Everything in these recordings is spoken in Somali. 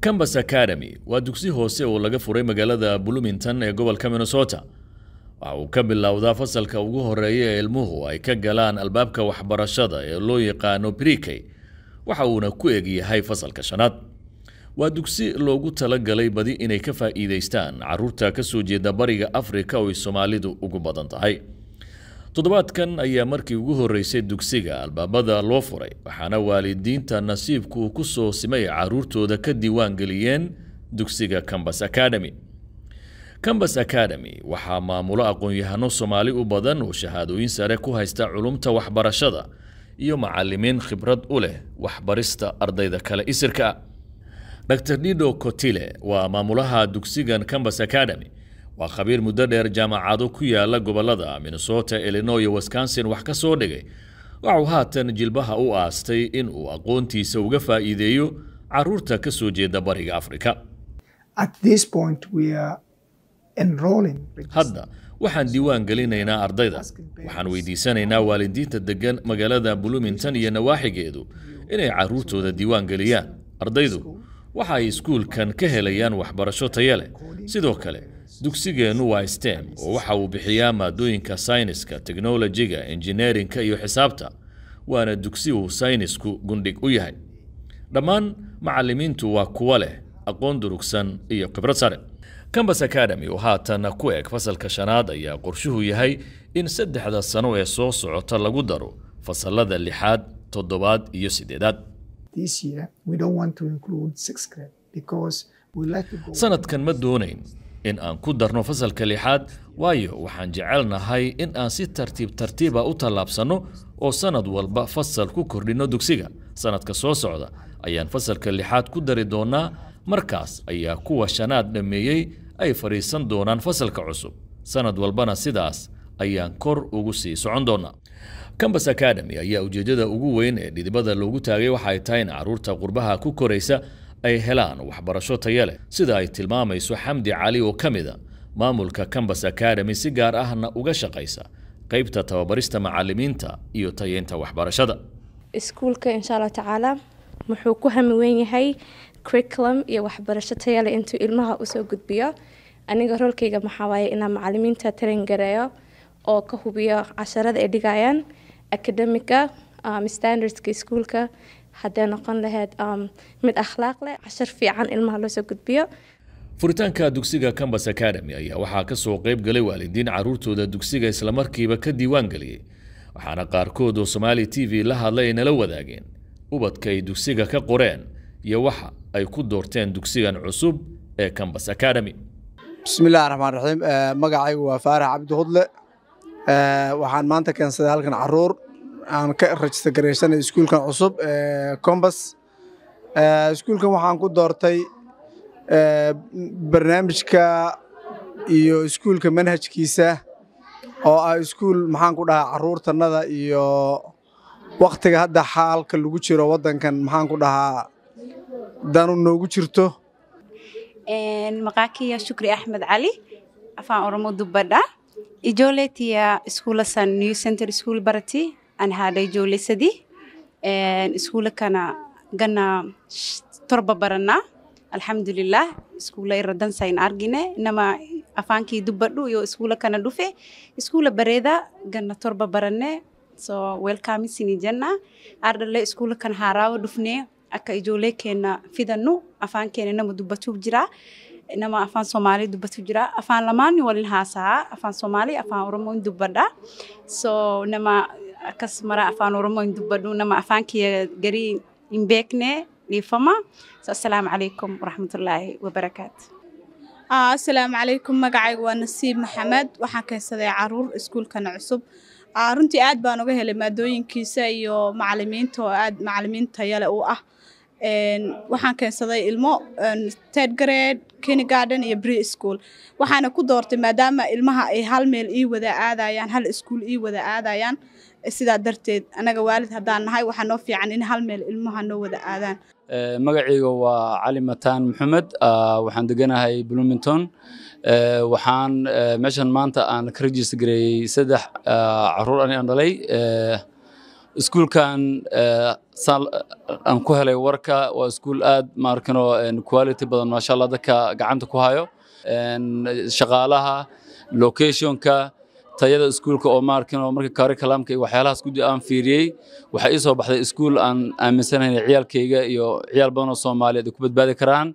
cambas academy waa dugsi hoose oo laga furay magaalada bloomington ee gobolka minnesota waxa uu ka bilowdaa fasalka ugu horeeya ee ilmuhu ay ka galaan albaabka waxbarashada ee loo yaqaano brikey waxa uuna ku eg yahay fasalka shanaad waa dugsi loogu talagalay badi inay ka faa'iidaystaan caruurta ka soo jeeda bariga afrika oo ay soomaalidu ugu badan tahay toddobaadkan ayaa markii ugu horreysay dugsiga albaabada loo furay waxaana waalidiinta nasiibku ku soo simay carruurtooda ka diiwaan geliyeen dugsiga cambas academy cambas academy waxaa maamulo aqoon-yahano soomaali u badan oo shahaadooyin sare ku haysta culumta waxbarashada iyo macallimiin khibrad u leh waxbarista ardayda kale isirka dr dido cotile waa maamulaha dugsigan cambas academy waa khabiir muddo dheer jaamacado ku yaala gobolada minnesota illinoy wisconsin wax ka soo dhigay waxuu haatan jilbaha u aastay in uu aqoontiisa uga faa'iideeyo caruurta ka soo jeeda bariga afrika hadda waxaan diiwaan gelinaynaa ardayda waxaan weydiisanaynaa waalidiinta deggan magaalada bloomington iyo nawaaxigeedu inay caruurtooda diiwaan geliyaan ardaydu waxa ay iskuulkan ka helayaan waxbarasho taya leh sidoo kale dugsigeennu waa stem oo waxa uu bixiyaa maadooyinka sayniska teknolojiga injineerinka iyo xisaabta waana dugsi uu saynisku gundhig u yahay dhammaan macalimiintu waa kuwa leh aqoon durugsan iyo khibrad sare cambas academy oo haatan ku eg fasalka shanaad ayaa qorshuhu yahay in saddexda sano ee soo socota lagu daro fasalada lixaad toddobaad iyo sideedaad sanadkan ma doonayn in aan ku darno fasalka lixaad waayo waxaan jecelnahay in aan si tartiib tartiiba ah u tallaabsanno oo sannad walba fasal ku kordhinno dugsiga sannadka soo socda ayaan fasalka lixaad ku dari doonnaa markaas ayaa kuwa shanaad dhammeeyey ay fadhiisan doonaan fasalka cusub sannad walbana sidaas ayaan kor ugu sii socon doonaa cambas academy ayaa ujeeddada ugu weyn ee dhidibada loogu taagay waxa ay tahay in carruurta qurbaha ku koraysa ay helaan waxbarasho taya leh sida ay tilmaamayso xamdi cali oo ka mida maamulka cambas academy si gaar ahna uga shaqaysa qaybta tababarista macalimiinta iyo tayeynta waxbarashada iskuulka insha allah tacaala muxuu ku hami weyn yahay curriculum iyo waxbarasho tayale intuu ilmaha usoo gudbiyo aniga rolkayga maxaa waaye inaan macalimiinta tarin gareeyo oo ka hubiyo casharada ay dhigayaan academica um, ah, standardska iskuulka haday noqon lahayd um, mid akhlaaq leh cashar fiican ilmaha loosoo gudbiyo furitaanka dugsiga cambas academy ayaa waxaa ka soo qayb galay waalidiin caruurtooda dugsiga islamarkiiba ka diiwaan geliyey waxaana qaarkood oo somaali t v la hadlay ay nala wadaageen ubadka ay dugsiga ka qoreen iyo waxa ay ku doorteen dugsigan cusub ee cambas academy bismillahi raxmaan raxiim eh, magacaygu waa faarax cabdi hudle eh, waxaan maanta keensaday halkan caruur aan ka rajista garaysanay iskuulkan cusub eh, combas eh, iskuulkan waxaan ku doortay eh, barnaamijka iyo iskuulka manhajkiisa oo ah iskuul maxaan ku dhahaa caruurtanada iyo wakhtiga hadda xaalka lagu jiro waddankan maxaan ku dhahaa danu noogu jirto maqaakiya shukri axmed cali afaan oromo dubadha ijooletiya iskuulasan new center school barati aan hadhay jowlaysadii iskuulakana gana torba baranaa alxamdulilah iskuula irra dansayn argine inama afaankii dubbadhu iyo iskuula kana dhufe iskuula bareeda gana torba barane so welkaamisinijana ardhale iskuula kana haaraawa dhufne akka ijoollee keena fidanu afaan keena nama dubbatuu jira nama afaan soomaalia dubbatu jira afaan lamaan walin haasaa afaan soomaali afaan oromoon dubbadha so nama kas mara afaan oromoon dubbadhu nama afaankiya garii imbeekne dhiifama assalaamu calaykum waraxmatullaahi wabarakaatu ah, assalaamu calaykum magacayga waa nasiib maxamed waxaan keensaday caruur iskuulkana cusub ah, runtii aad baan uga helay maadooyinkiisa iyo macalimiinta oo aad macalimiin tayale u ah waxaan keensaday ilmo ted grade kennygarden iyo bri school waxaana ku doortay maadaama ilmaha ay hal meel ii wada aadayaan hal iskuul ii wada aadayaan sidaa darteed anaga waalid haddaan nahay waxaa noo fiican in hal meel ilmaha noo wada aadaan eh, magacayga waa cali mataan maxamed ah, waxaan deganahay bloomington eh, waxaan eh, meeshan maanta aan ka rajista saddex ah, caruur ani aan dhalay iskuulkan aan ku helay warka waa iskuul aad maarkanoo quality badan maasha allah dadka gacanta ku hayo shaqaalaha locationka tayada iskuulka oo maarkan oo marka karikalamka iyo waxyaalahaas guddi aan fiiriyey waxaa ii soo baxday iskuul aan aaminsanayn ciyaalkayga iyo ciyaal badan oo soomaaliyeed ay ku badbaadi karaan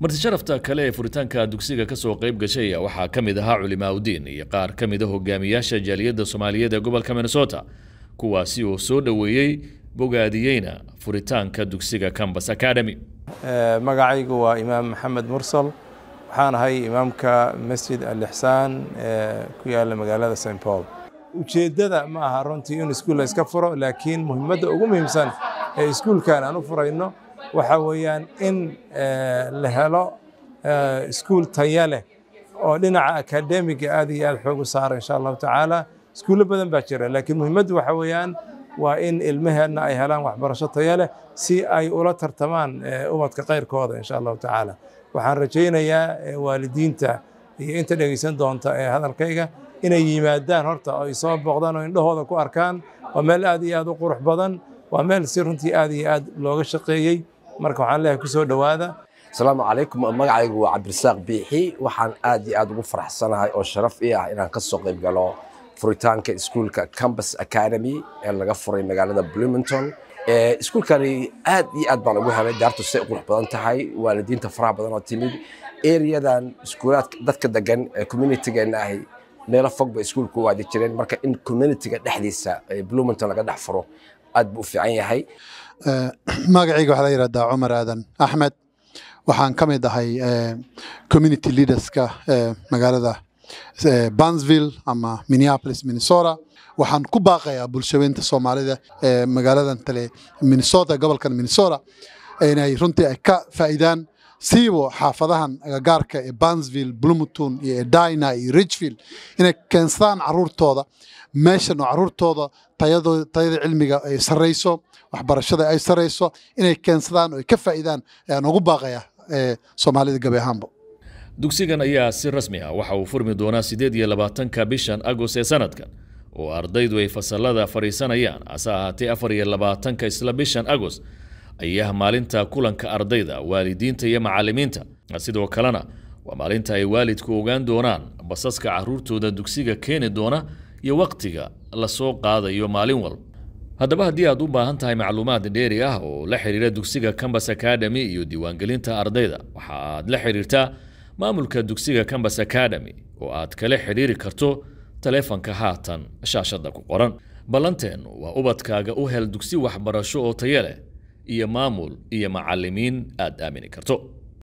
marti sharafta kale ee furitaanka dugsiga kasoo soo qayb gashay waxaa ka mid ahaa culimaaudiin iyo qaar ka mid a hogaamiyaasha jaaliyadda soomaaliyeed ee gobolka minnesota kuwaasi oo soo dhoweeyey bogaadiyeyna furitaanka dugsiga cambas academy eh, magacaygu waa imaam maxamed mursal waxaan ahay imaamka masjid alixsaan ee ku yaala magaalada saint paul ujeeddada ma aha runtii in iskuul la iska furo laakiin muhiimadda ugu muhiimsan ee iskuulkan aan u furayno waxa weeyaan in eh, la helo eh, iskuul taya leh oo dhinaca akademiga aad iyo aad xoog u saara insha allahu tacaala iskuullo badan baa jira laakiin muhiimaddu waxa weeyaan waa in ilmaheenna ay helaan waxbarasho taya leh si ay ula tartamaan eh, umadka khayrkooda insha allahu tacaala waxaan rajaynayaa eh, waalidiinta iyo inta dhegaysan doonta ee hadalkayga inay yimaadaan horta oo ay soo booqdaan oo indhahooda ku arkaan waa meel aad iyo aad u qurux badan waa meel si runtii aad iyo aad looga shaqeeyey marka waxaan leeyahay ku soo dhowaada asalaamu calaykum magacaygu waa cabdirasaaq biixi waxaan aad iyo aad ugu faraxsanahay oo sharaf ii ah inaan ka soo qayb furitaanka iskuulka cambus academy ee laga furay magaalada bloomington iskuulkani aad iyo aad baan ugu helay daartu say qurux badan tahay waalidiinta faraha badan oo timid eriyadan iskuulaad dadka degan ee communitigeena ahi meelo fog bay iskuulku aadi jireen marka in communitiga dhexdiisa bloomington laga dhex furo aad buu u fiican yahay magacayga waxaa la yidhahdaa cumar aadan axmed waxaan ka mid ahay community leaderska magaalada bansville ama minneapolis minnesota waxaan ku baaqayaa bulshaweynta soomaalida ee magaaladan tale minnesota gobolkan minnesota inay runtii ay ka faa'iidaan siibo xaafadahan agagaarka ee bansville blumton iyo edina iyo richfield inay keensadaan caruurtooda meeshan oo caruurtooda tayada cilmiga ay sarrayso waxbarashada ay sarrayso inay keensadaan oo ay ka faa'iidaan ayaan ugu baaqayaa soomaalida gabi ahaanba dugsigan ayaa si rasmi ah waxa uu furmi doonaa sideed iyo labaatanka bishan agus ee sanadkan oo ardaydu ay fasalada fadhiisanayaan hase ahaatee afar iyo labaatanka isla bishan agus ayaa maalinta kulanka ardayda waalidiinta iyo macalimiinta sidoo kalena waa maalinta ay waalidku ogaan doonaan basaska caruurtooda dugsiga keeni doona iyo wakhtiga lasoo qaadayo maalin walba haddaba haddii aad u baahan tahay macluumaad dheeri ah oo la xidhiira dugsiga cambas academy iyo diiwaangelinta ardayda waxa aad la xidhiirtaa maamulka dugsiga cambas academy oo aad kala xidhiiri karto taleefanka haatan shaashadda ku qoran ballanteennu waa ubadkaaga u hel dugsi waxbarasho oo taya leh iyo maamul iyo macallimiin aad aamini karto